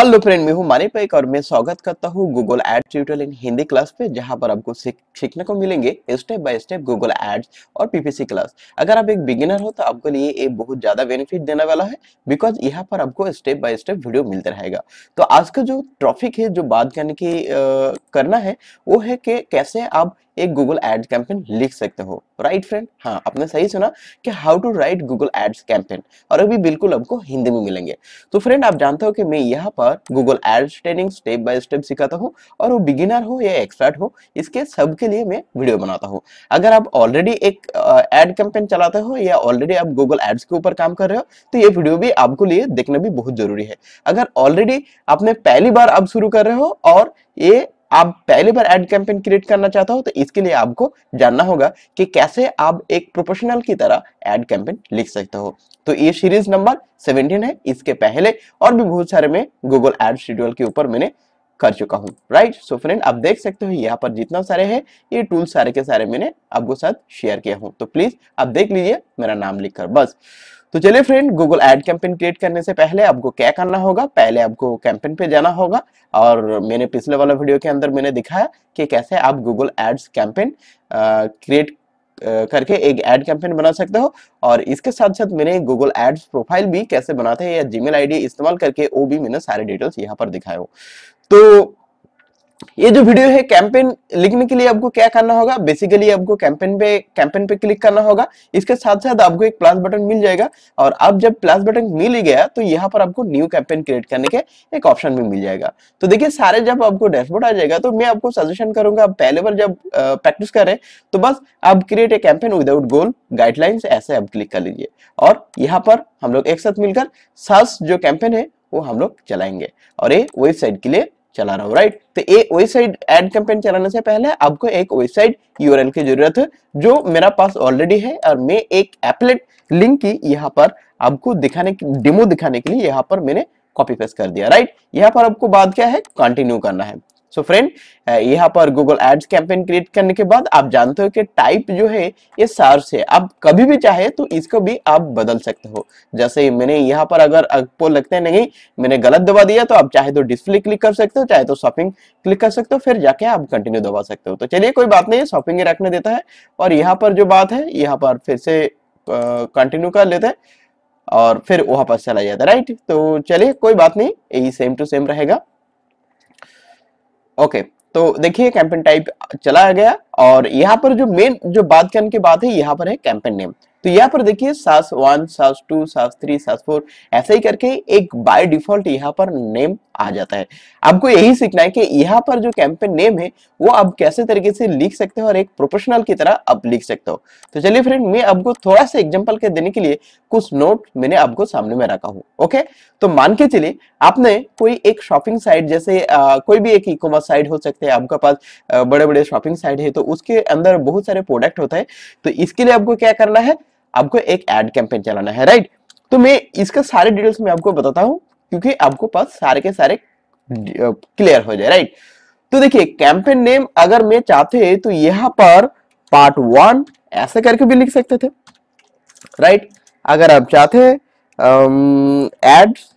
hello friend मैं हूं मानी पाइक और मैं स्वागत करता हूं Google ad tutorial in Hindi class पे जहां पर आपको सीखने को मिलेंगे step by step Google ads और पीपीसी क्लास अगर आप एक बिगिनर हो तो आपके लिए ये बहुत ज्यादा बेनिफिट देने वाला है बिकॉज यहाँ पर आपको स्टेप बाय स्टेप वीडियो मिलते रहेगा तो आज का जो टॉपिक है जो बात करने की आ, करना है वो है कि कैसे आप एक गूगल एड कैंपेन लिख सकते हो राइट फ्रेंड हाँ आपने सही सुना कि how to write Google ads campaign और अभी बिल्कुल आपको हिंदी में मिलेंगे तो फ्रेंड आप जानते हो कि मैं यहाँ पर Google ads training step by step सिखाता हूँ और वो बिगिनर हो या एक्सपर्ट हो इसके सब के लिए मैं वीडियो बनाता हूँ अगर आप ऑलरेडी एक एड कैंपेन चलाते हो या ऑलरेडी आप गूगल एड्स के ऊपर काम कर रहे हो तो ये वीडियो भी आपको लिए देखना भी बहुत जरूरी है अगर ऑलरेडी आपने पहली बार आप शुरू कर रहे हो और ये आप पहली बार एड कैंपेन क्रिएट करना चाहता हो तो इसके लिए आपको जानना होगा कि कैसे आप एक प्रोफेशनल की तरह एड कैंपेन लिख सकते हो तो ये सीरीज नंबर 17 है इसके पहले और भी बहुत सारे में गूगल एड शेड्यूल के ऊपर मैंने कर चुका हूँ राइट सो फ्रेंड आप देख सकते हो यहाँ पर जितना सारे है ये टूल सारे के सारे मैंने आपको साथ शेयर किया हूँ तो प्लीज आप देख लीजिए मेरा नाम लिखकर बस तो चलिए friend Google ad campaign create करने से पहले आपको क्या करना होगा पहले आपको कैंपेन पे जाना होगा और मैंने पिछले वाला वीडियो के अंदर मैंने दिखाया कि कैसे आप गूगल एड्स कैंपेन क्रिएट करके एक एड कैंपेन बना सकते हो और इसके साथ साथ मैंने गूगल एड्स प्रोफाइल भी कैसे बनाते हैं या जीमेल आईडी इस्तेमाल करके वो भी मैंने सारे डिटेल्स यहाँ पर दिखाए हो तो ये जो वीडियो है कैंपेन लिखने के लिए आपको क्या करना होगा बेसिकली आपको कैंपेन पे कैंपेन पे क्लिक करना होगा इसके साथ साथ आपको एक प्लस बटन मिल जाएगा और अब जब प्लस बटन मिल ही गया तो यहाँ पर आपको न्यू कैंपेन क्रिएट करने के एक ऑप्शन भी मिल जाएगा तो देखिए सारे जब आपको डैशबोर्ड आ जाएगा तो मैं आपको सजेशन करूंगा आप पहले बार जब प्रैक्टिस करें तो बस आप create a campaign without goal guidelines ऐसे आप क्लिक कर लीजिए और यहाँ पर हम लोग एक साथ मिलकर सर्च जो कैंपेन है वो हम लोग चलाएंगे और ये वेबसाइट के लिए चला रहा हूँ राइट तो एक वेबसाइट एड कैंपेन चलाने से पहले आपको एक वेबसाइट यूआरएल की जरूरत है जो मेरा पास ऑलरेडी है और मैं एक एपलेट लिंक की यहाँ पर आपको दिखाने डेमो दिखाने के लिए यहाँ पर मैंने कॉपी पेस्ट कर दिया राइट यहाँ पर आपको बाद क्या है कंटिन्यू करना है सो फ्रेंड uh, यहाँ पर गूगल एड्स कैंपेन क्रिएट करने के बाद आप जानते हो कि टाइप जो है ये सार से आप कभी भी चाहे तो इसको भी आप बदल सकते हो जैसे मैंने यहाँ पर अगर आपको लगता है नहीं मैंने गलत दबा दिया तो आप चाहे तो डिस्प्ले क्लिक कर सकते हो चाहे तो शॉपिंग क्लिक कर सकते हो फिर जाके आप कंटिन्यू दबा सकते हो तो चलिए कोई बात नहीं शॉपिंग रखने देता है और यहाँ पर जो बात है यहाँ पर फिर से कंटिन्यू कर लेते हैं और फिर वहां पर चला जाता है राइट तो चलिए कोई बात नहीं यही सेम टू सेम रहेगा ओके तो देखिए कैंपेन टाइप चला गया और यहाँ पर जो मेन जो बात करने की बात है यहाँ पर है कैंपेन नेम तो यहाँ पर देखिए सास वन सास टू सास थ्री सास फोर ऐसे ही करके एक बाय डिफॉल्ट यहाँ पर नेम आ जाता है आपको यही सीखना है कि यहाँ पर जो कैंपेन नेम है वो आप कैसे तरीके से लिख सकते हो और एक प्रोफेशनल की तरह आप लिख सकते हो तो चलिए फ्रेंड मैं आपको थोड़ा सा एग्जाम्पल के देने के लिए कुछ नोट मैंने आपको सामने में रखा हूँ ओके तो मान के चलिए आपने कोई एक शॉपिंग साइट जैसे आ, कोई भी एक ई कॉमर्स साइट हो सकते हैं आपके पास बड़े बड़े शॉपिंग साइट है तो उसके अंदर बहुत सारे प्रोडक्ट होता है तो इसके लिए आपको क्या करना है आपको एक एड कैंपेन चलाना है राइट तो मैं इसका सारे डिटेल्स में आपको बताता हूँ क्योंकि आपको पास सारे के सारे क्लियर हो जाए राइट तो देखिए कैंपेन नेम अगर मैं चाहते तो यहां पर पार्ट वन ऐसे करके भी लिख सकते थे राइट अगर आप चाहते एड्स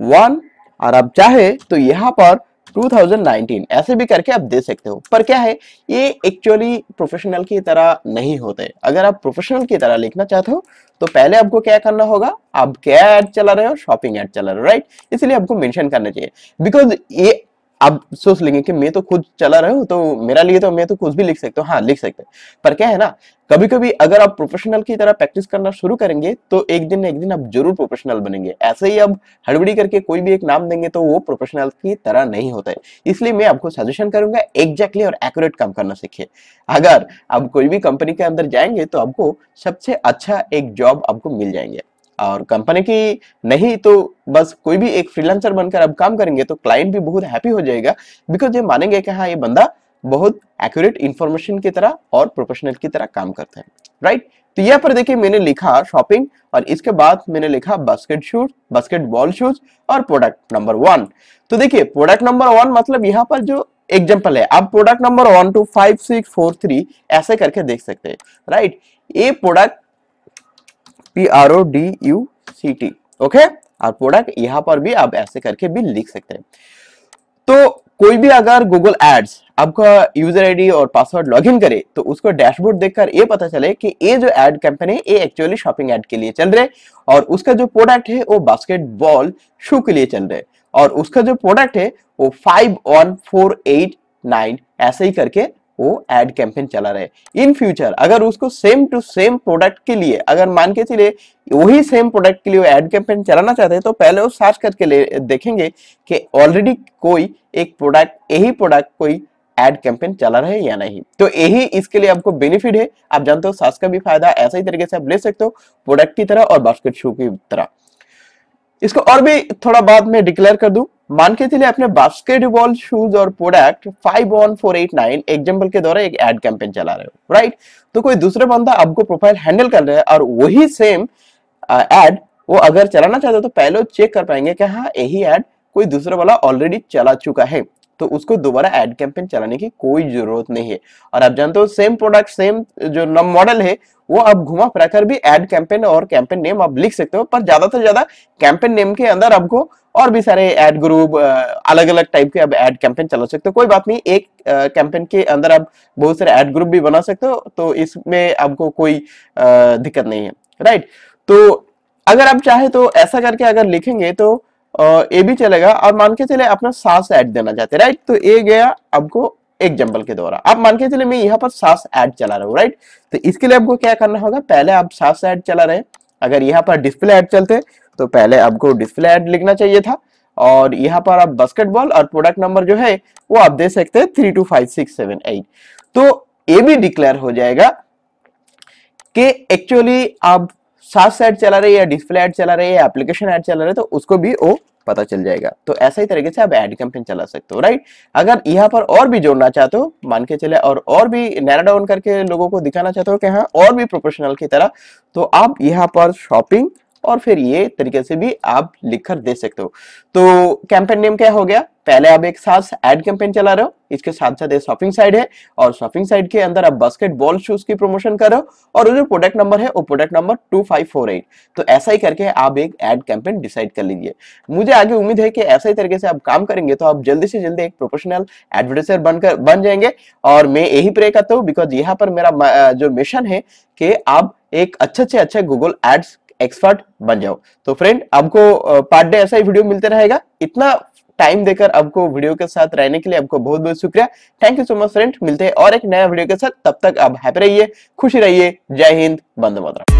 वन और आप चाहे तो यहां पर 2019 ऐसे भी करके आप दे सकते हो पर क्या है ये एक्चुअली प्रोफेशनल की तरह नहीं होते अगर आप प्रोफेशनल की तरह लिखना चाहते हो तो पहले आपको क्या करना होगा आप क्या ऐड चला रहे हो शॉपिंग ऐड चला रहे हो राइट इसलिए आपको मेंशन करना चाहिए बिकॉज ये आप सोच लेंगे कि मैं तो खुद चला रहा हूँ तो मेरा लिए तो मैं तो कुछ भी लिख सकता हूँ हाँ लिख सकते हैं पर क्या है ना कभी कभी अगर आप प्रोफेशनल की तरह प्रैक्टिस करना शुरू करेंगे तो एक दिन एक दिन आप जरूर प्रोफेशनल बनेंगे ऐसे ही अब हड़बड़ी करके कोई भी एक नाम देंगे तो वो प्रोफेशनल की तरह नहीं होता है इसलिए मैं आपको सजेशन करूंगा एग्जैक्टली और एक्यूरेट काम करना सीखिए अगर आप कोई भी कंपनी के अंदर जाएंगे तो आपको सबसे अच्छा एक जॉब आपको मिल जाएंगे और कंपनी की नहीं तो बस कोई भी एक फ्रीलांसर बनकर अब काम करेंगे तो क्लाइंट भी बहुत हैप्पी हो जाएगा बिकॉज ये मानेंगे कि हाँ ये बंदा बहुत एक्यूरेट इन्फॉर्मेशन की तरह और प्रोफेशनल की तरह काम करता है राइट तो यहाँ पर देखिए मैंने लिखा शॉपिंग और इसके बाद मैंने लिखा basket shoes basketball shoes और प्रोडक्ट नंबर वन तो देखिए प्रोडक्ट नंबर वन मतलब यहाँ पर जो एग्जाम्पल है आप product number one two five six four three ऐसे करके देख सकते हैं राइट ये product P R O D U C T okay और प्रोडक्ट यहां पर भी आप ऐसे करके भी लिख सकते हैं तो कोई भी अगर गूगल एड्स आपका यूजर आईडी और पासवर्ड लॉगिन करे तो उसको डैशबोर्ड देखकर ये पता चले कि ये जो एड कैंपेन है ये एक्चुअली शॉपिंग एड के लिए चल रहे और उसका जो प्रोडक्ट है वो बास्केटबॉल शू के लिए चल रहे और उसका जो प्रोडक्ट है वो five one four eight nine ऐसे ही करके वो एड कैंपेन चला रहे इन फ्यूचर अगर उसको सेम टू सेम प्रोडक्ट के लिए अगर मान के चले वही सेम प्रोडक्ट के लिए वो एड कैंपेन चलाना चाहते हैं तो पहले वो सर्च करके ले देखेंगे कि ऑलरेडी कोई एक प्रोडक्ट यही प्रोडक्ट कोई एड कैंपेन चला रहे या नहीं तो यही इसके लिए आपको बेनिफिट है आप जानते हो सास का भी फायदा ऐसा ही तरीके से आप ले सकते हो प्रोडक्ट की तरह और बास्केट शू की तरह इसको और भी थोड़ा बाद में डिक्लेयर कर दूं मान के चलिए अपने बास्केटबॉल शूज और प्रोडक्ट नाइन एग्जाम्पल के द्वारा एक एड कैंपेन चला रहे हो राइट तो कोई दूसरे बंदा आपको प्रोफाइल हैंडल कर रहा है और वही सेम एड वो अगर चलाना चाहते हो तो पहले चेक कर पाएंगे कि हाँ यही एड कोई दूसरा वाला ऑलरेडी चला चुका है तो उसको दोबारा एड कैंपेन चलाने की कोई जरूरत नहीं है और आप जानते हो सेम प्रोडक्ट सेम जो मॉडल है वो आप घुमा फिरा भी एड कैंपेन और कैंपेन नेम आप लिख सकते हो पर ज्यादा से ज्यादा कैंपेन नेम के अंदर आपको और भी सारे एड ग्रुप अलग अलग टाइप के आप एड कैंपेन चला सकते हो कोई बात नहीं एक कैंपेन के अंदर आप बहुत सारे एड ग्रुप भी बना सकते हो तो इसमें आपको कोई दिक्कत नहीं है राइट तो अगर आप चाहे तो ऐसा करके अगर लिखेंगे तो ए भी चलेगा और मान के चले अपना सास ऐड देना चाहते राइट तो ए गया आपको एग्जाम्पल के द्वारा आप मान के चले मैं यहाँ पर सास ऐड चला रहा हूँ राइट तो इसके लिए आपको क्या करना होगा पहले आप सास ऐड चला रहे अगर यहाँ पर डिस्प्ले ऐड चलते तो पहले आपको डिस्प्ले ऐड लिखना चाहिए था और यहाँ पर आप बास्केटबॉल और प्रोडक्ट नंबर जो है वो आप दे सकते हैं three two five six seven eight तो ए भी डिक्लेयर हो जाएगा कि एक्चुअली आप सास साइड चला रही है डिस्प्ले ऐड चला रही है एप्लीकेशन ऐड चला रहे तो उसको भी वो पता चल जाएगा तो ऐसा ही तरीके से आप एड कैंपेन चला सकते हो राइट अगर यहाँ पर और भी जोड़ना चाहते हो मान के चले और और भी नैरा डाउन करके लोगों को दिखाना चाहते हो कि हाँ और भी प्रोफेशनल की तरह तो आप यहाँ पर शॉपिंग और फिर ये तरीके से भी आप लिख कर दे सकते हो तो कैंपेन नेम क्या हो गया पहले आप एक साथ एड कैंपेन चला रहे हो इसके साथ साथ ये शॉपिंग साइड है और शॉपिंग साइड के अंदर आप बास्केट बॉल शूज की प्रमोशन कर रहे हो और जो प्रोडक्ट नंबर है वो product number two five four eight तो ऐसा ही करके आप एक एड कैंपेन डिसाइड कर लीजिए मुझे आगे उम्मीद है कि ऐसा ही तरीके से आप काम करेंगे तो आप जल्दी से जल्दी एक प्रोफेशनल एडवर्टाइजर बनकर बन जाएंगे और मैं यही प्रे करता हूँ बिकॉज यहाँ पर मेरा जो मिशन है कि आप एक अच्छे से अच्छे गूगल एड्स एक्सपर्ट बन जाओ तो फ्रेंड आपको पार्ट डे ऐसा ही वीडियो मिलते रहेगा इतना टाइम देकर आपको वीडियो के साथ रहने के लिए आपको बहुत बहुत शुक्रिया thank you so much friend मिलते हैं और एक नया वीडियो के साथ तब तक आप हैप्पी रहिए खुशी रहिए जय हिंद बंद मतरा